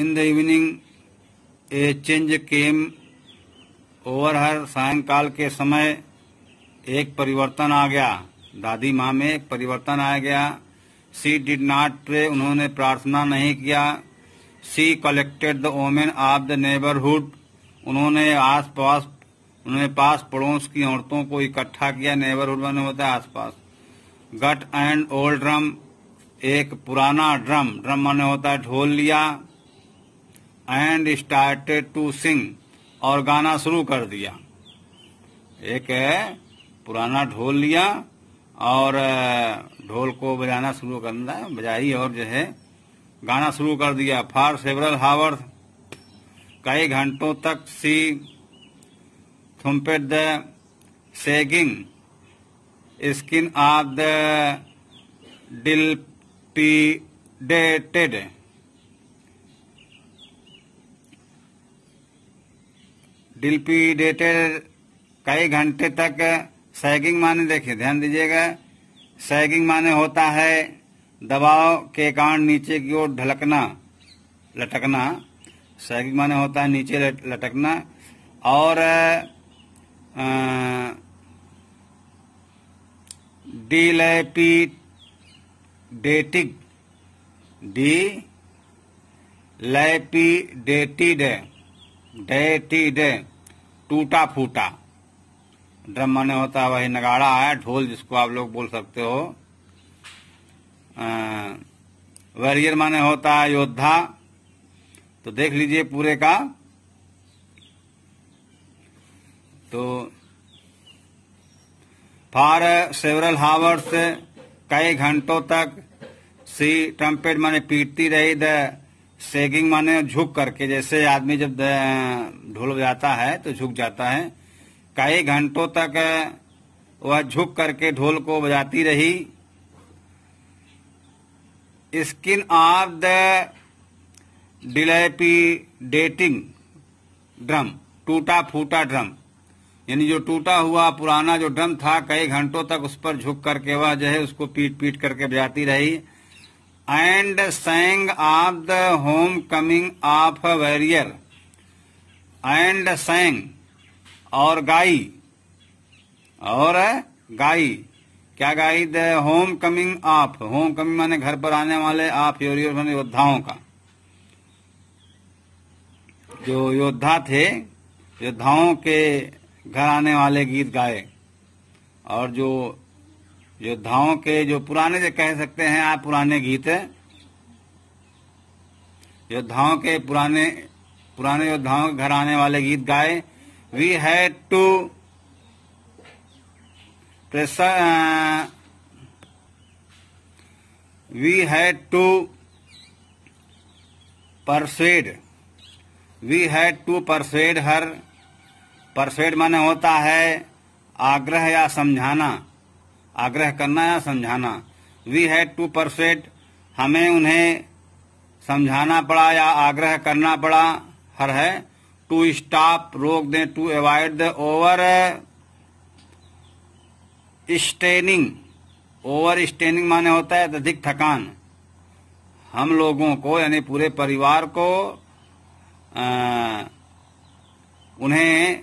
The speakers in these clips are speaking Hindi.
in the evening a change came over her सायंकाल के समय एक परिवर्तन आ गया दादी माँ में एक परिवर्तन आ गया सी डिड नॉट प्रे उन्होंने प्रार्थना नहीं किया she collected the women of the neighbourhood उन्होंने आस पास उन्होंने पास पड़ोस की औरतों को इकट्ठा किया नेबरहुड बने होता है आस पास गट एंड ओल्ड ड्रम एक पुराना ड्रम ड्रम माने होता है ढोल लिया एंड स्टार्टेड टू सिंग और गाना शुरू कर दिया एक पुराना ढोल लिया और ढोल को बजाना शुरू करना बजाई और जो है गाना शुरू कर दिया फॉर सेवरल हावर्स कई घंटों तक she thumped the sagging skin of the dilapidated dilapidated कई घंटे तक सैगिंग माने देखिए ध्यान दीजिएगा सैगिंग माने होता है दबाव के कारण नीचे की ओर ढलकना लटकना सैगिंग माने होता है नीचे लटकना और डीलेपी डेटिक डी लेपी डेटिड डेटिड टूटा फूटा ड्रम माने होता है वही नगाड़ा है ढोल जिसको आप लोग बोल सकते हो वैरियर माने होता है योद्धा तो देख लीजिए पूरे का तो फार सेवरल हावर्स कई घंटों तक सी ट्रम्पेट माने पीटती रही द सेगिंग माने झुक करके जैसे आदमी जब ढोल बजाता है तो झुक जाता है कई घंटों तक वह झुक करके ढोल को बजाती रही skin of the dilapidated drum टूटा फूटा ड्रम यानी जो टूटा हुआ पुराना जो ड्रम था कई घंटों तक उस पर झुक करके वह जो है उसको पीट पीट करके बजाती रही and of the homecoming of a warrior and sang और गाई और गाई क्या गाई the homecoming of homecoming माने घर पर आने वाले आप योरियर मैंने योद्धाओं का जो योद्धा थे योद्धाओं के घर आने वाले गीत गाए और जो योद्धाओं के जो पुराने जो कह सकते हैं आप पुराने गीत योद्धाओं के पुराने पुराने योद्धाओं के घर आने वाले गीत गाए we had to pressure we had to persuade we had to persuade her persuade माने होता है आग्रह या समझाना आग्रह करना या समझाना वी हैड टू परसेट हमें उन्हें समझाना पड़ा या आग्रह करना पड़ा हर है टू स्टॉप रोक दें to avoid the overstraining overstraining माने होता है अधिक थकान हम लोगों को यानी पूरे परिवार को आ, उन्हें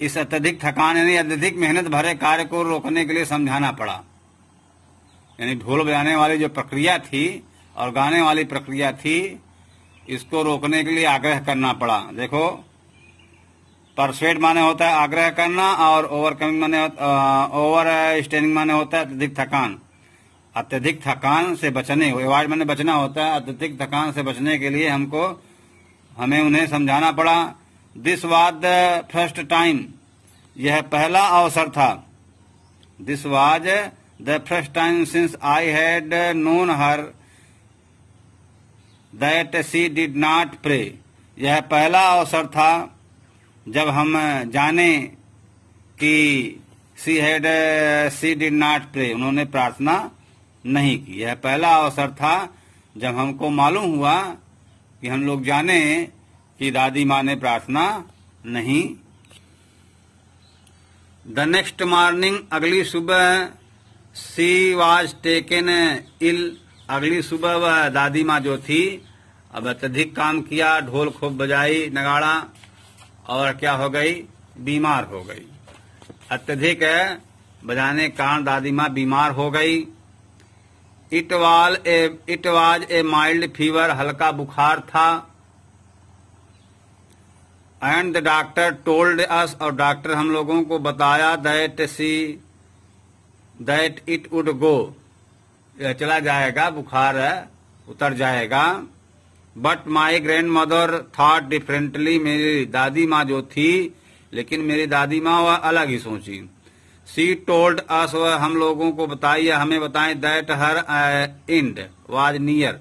इस अत्यधिक थकान यानी अत्यधिक मेहनत भरे कार्य को रोकने के लिए समझाना पड़ा यानी ढोल बजाने वाली जो प्रक्रिया थी और गाने वाली प्रक्रिया थी इसको रोकने के लिए आग्रह करना पड़ा देखो परसवेट माने होता है आग्रह करना और ओवरकमिंग माने ओवर स्टैंडिंग माने होता है अत्यधिक थकान अत्यधिक थकान से बचने एवार्ड माने बचना होता है अत्यधिक थकान से बचने के लिए हमको हमें उन्हें समझाना पड़ा this was the first time यह पहला अवसर था this was the first time since I had known her that she did not pray यह पहला अवसर था जब हम जाने कि she had she did not pray उन्होंने प्रार्थना नहीं की यह पहला अवसर था जब हमको मालूम हुआ कि हम लोग जाने कि दादी माँ ने प्रार्थना नहीं द नेक्स्ट मॉर्निंग अगली सुबह सी वाज टेकन इल अगली सुबह वह दादी माँ जो थी अब अत्यधिक काम किया ढोल खूब बजाई नगाड़ा और क्या हो गई बीमार हो गई अत्यधिक बजाने के कारण दादी माँ बीमार हो गई it was a it was a mild fever हल्का बुखार था and the doctor told us और डॉक्टर हम लोगों को बताया that she that it would go चला जाएगा बुखार उतर जाएगा but my grandmother thought differently मेरी दादी माँ जो थी लेकिन मेरी दादी माँ वह अलग ही सोची सी टोल्ड अस वह हम लोगों को बताई हमें बताएं that her end was near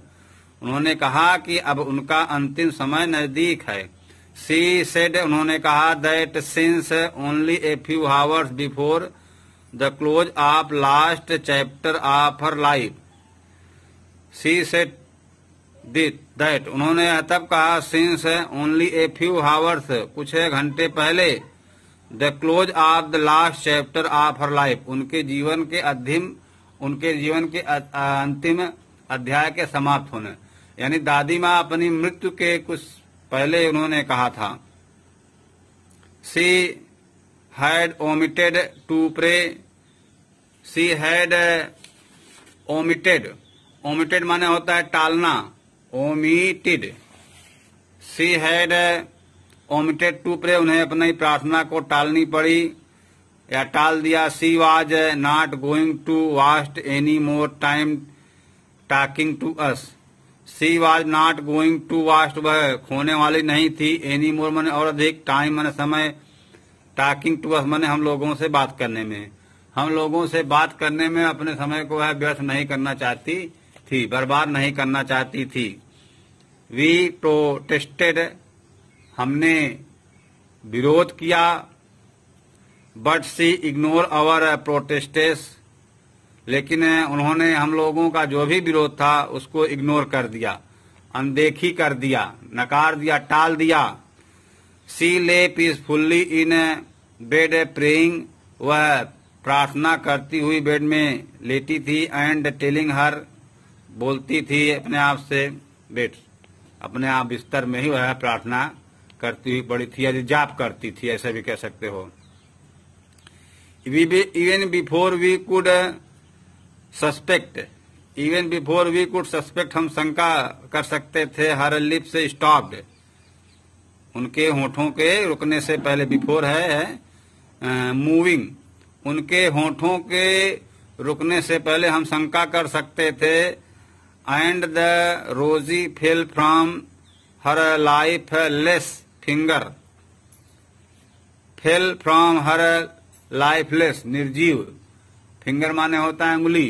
उन्होंने कहा कि अब उनका अंतिम समय नजदीक है सी सेड उन्होंने कहा that since only a few hours before the close of last chapter of her life she said that उन्होंने तब कहा since only a few hours कुछ घंटे पहले the close of the last chapter of her life उनके जीवन के अधिम उनके जीवन के अंतिम अध्याय के समाप्त होने यानी दादी माँ अपनी मृत्यु के कुछ पहले उन्होंने कहा था she had omitted to pray she had omitted omitted माने होता है टालना omitted she had omitted to pray उन्हें अपनी प्रार्थना को टालनी पड़ी या टाल दिया she was not going to waste any more time talking to us she was not going to waste वह खोने वाली नहीं थी एनी मोर मैंने और अधिक टाइम मैंने समय टॉकिंग टू अस मैंने हम लोगों से बात करने में हम लोगों से बात करने में अपने समय को वह व्यर्थ नहीं करना चाहती थी बर्बाद नहीं करना चाहती थी वी प्रोटेस्टेड हमने विरोध किया बट सी इग्नोर अवर प्रोटेस्टेस लेकिन उन्होंने हम लोगों का जो भी विरोध था उसको इग्नोर कर दिया अनदेखी कर दिया नकार दिया टाल दिया सी ले पीसफुल्ली इन बेड प्रेइंग वह प्रार्थना करती हुई बेड में लेटी थी एंड टेलिंग हर बोलती थी अपने आप से बेट अपने आप बिस्तर में ही वह प्रार्थना करती हुई पड़ी थी जाप करती थी ऐसे भी कह सकते हो even before we could suspect even before we could suspect हम शंका कर सकते थे हर लिप से स्टॉप्ड उनके होठों के रुकने से पहले बिफोर है मूविंग उनके होठों के रुकने से पहले हम शंका कर सकते थे and the rosary fell from her lifeless finger fell from her lifeless निर्जीव फिंगर माने होता है उंगली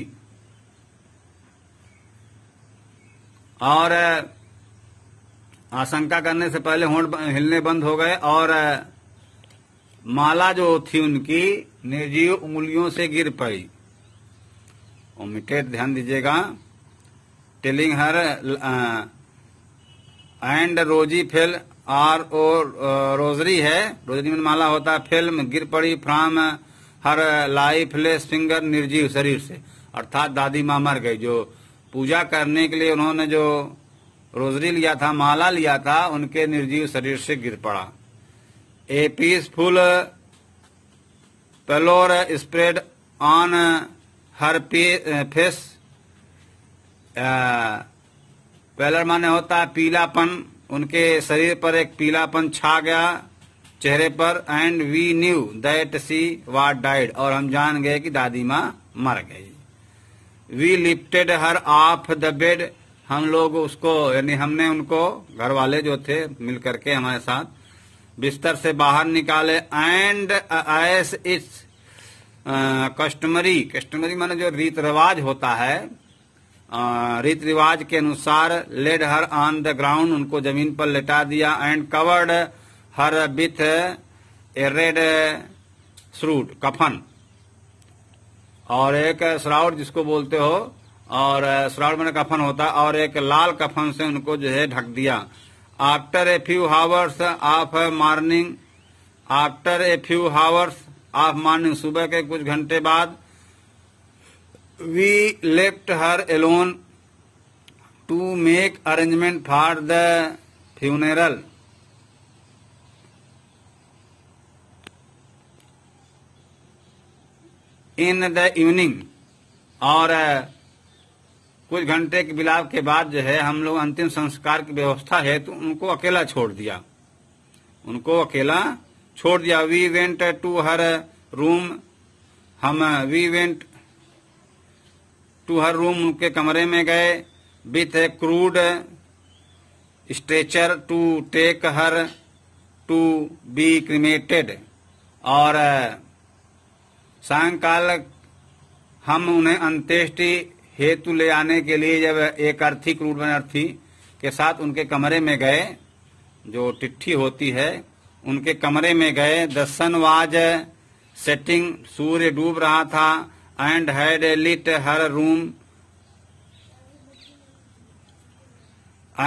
और आशंका करने से पहले होंठ हिलने बंद हो गए और माला जो थी उनकी निर्जीव उंगलियों से गिर पड़ी ओमिटेड ध्यान दीजिएगा telling her and rosary fell R O rosary है रोजरी में माला होता है फिल्म गिर पड़ी फ्राम हर लेस फिंगर निर्जीव शरीर से अर्थात दादी माँ मर गई जो पूजा करने के लिए उन्होंने जो रोजरी लिया था माला लिया था उनके निर्जीव शरीर से गिर पड़ा a peaceful pallor spread on her face pallor माने होता है पीलापन उनके शरीर पर एक पीलापन छा गया चेहरे पर and we knew that she was dead और हम जान गए कि दादी माँ मर गई we lifted her off the bed हम लोग उसको यानी हमने उनको घर वाले जो थे मिल करके हमारे साथ बिस्तर से बाहर निकाले and as it's customary customary माने जो रीत रिवाज होता है रीत रिवाज के अनुसार laid her on the ground उनको जमीन पर लेटा दिया and covered her with a red shroud कफन और एक श्राउड जिसको बोलते हो और श्राउड में कफन होता और एक लाल कफन से उनको जो है ढक दिया after a few hours of mourning after a few hours of mourning सुबह के कुछ घंटे बाद we left her alone to make arrangement for the funeral in the evening और uh, कुछ घंटे के बिलाप के बाद जो है हम लोग अंतिम संस्कार की व्यवस्था है तो उनको अकेला छोड़ दिया उनको अकेला छोड़ दिया we went to her room हम we went to her room उनके कमरे में गए with a crude stretcher to take her to be cremated और uh, सायकाल हम उन्हें अंत्येष्टि हेतु ले आने के लिए जब एक अर्थी क्रूर अर्थी के साथ उनके कमरे में गए जो टिट्ठी होती है उनके कमरे में गए द वाज सेटिंग सूर्य डूब रहा था and had lit her room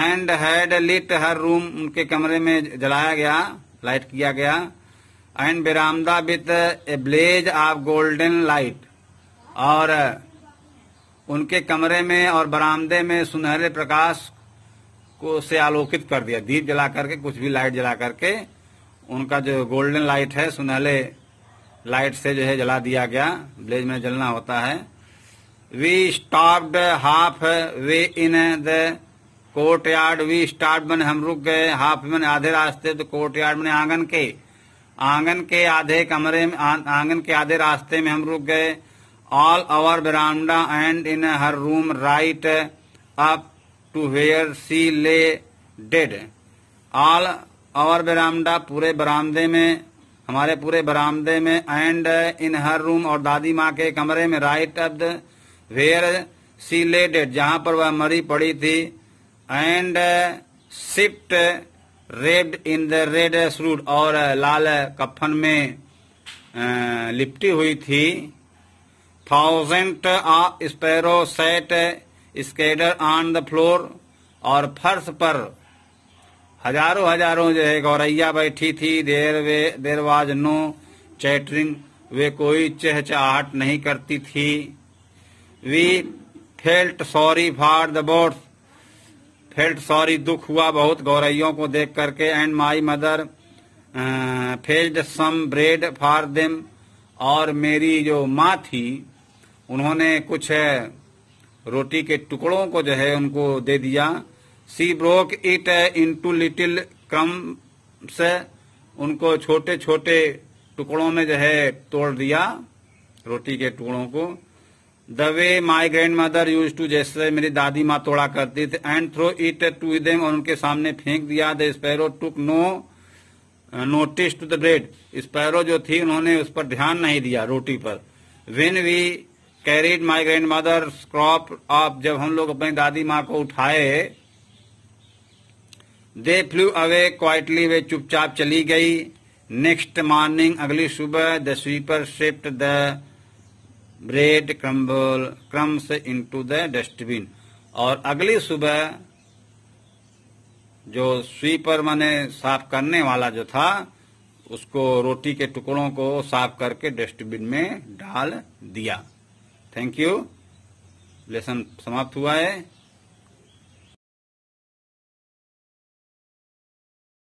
and had lit her room उनके कमरे में जलाया गया लाइट किया गया एन बिरामदा with a blaze of golden light और uh, उनके कमरे में और बरामदे में सुनहरे प्रकाश को से आलोकित कर दिया दीप जला करके कुछ भी लाइट जला करके उनका जो गोल्डन लाइट है सुनहरे लाइट से जो है जला दिया गया ब्लेज में जलना होता है we stopped halfway in the courtyard we start मैंने हम रुक गए हाफ मैंने आधे रास्ते तो कोर्ट यार्ड मैंने आंगन के आंगन के आधे कमरे में आंगन के आधे रास्ते में हम रुक गए ऑल अवर बरामडा and in her room right up to where she lay dead all our बरामडा पूरे बरामदे में हमारे पूरे बरामदे में एंड इन हर रूम और दादी माँ के कमरे में right up where she lay dead जहाँ पर वह मरी पड़ी थी and shrouded in the red shroud और लाल कफन में लिपटी हुई थी thousand sparrow sat scattered on the floor और फर्श पर हजारों हजारों जो है गौरैया बैठी थी there were there was no chattering वे कोई चहचाहट नहीं करती थी we felt sorry for the birds felt sorry दुख हुआ बहुत गौरैयों को देख करके and my mother fetched some bread for them और मेरी जो माँ थी उन्होंने कुछ रोटी के टुकड़ों को जो है उनको दे दिया she broke it into little crumb से उनको छोटे छोटे टुकड़ों में जो है तोड़ दिया रोटी के टुकड़ों को the way my grandmother used to जैसे मेरी दादी माँ तोड़ा करती थी and throw it to them और उनके सामने फेंक दिया the sparrow took no notice to the bread sparrow जो थी उन्होंने उस पर ध्यान नहीं दिया रोटी पर when we carried my grandmother corpse आप जब हम लोग अपनी दादी माँ को उठाए दे फ्लू अवे क्वाइटली वे चुपचाप चली गई नेक्स्ट मॉर्निंग अगली सुबह the sweeper shift the bread crumble crumbs into the dustbin और अगली सुबह जो स्वीपर माने साफ करने वाला जो था उसको रोटी के टुकड़ों को साफ करके डस्टबिन में डाल दिया थैंक यू लेसन समाप्त हुआ है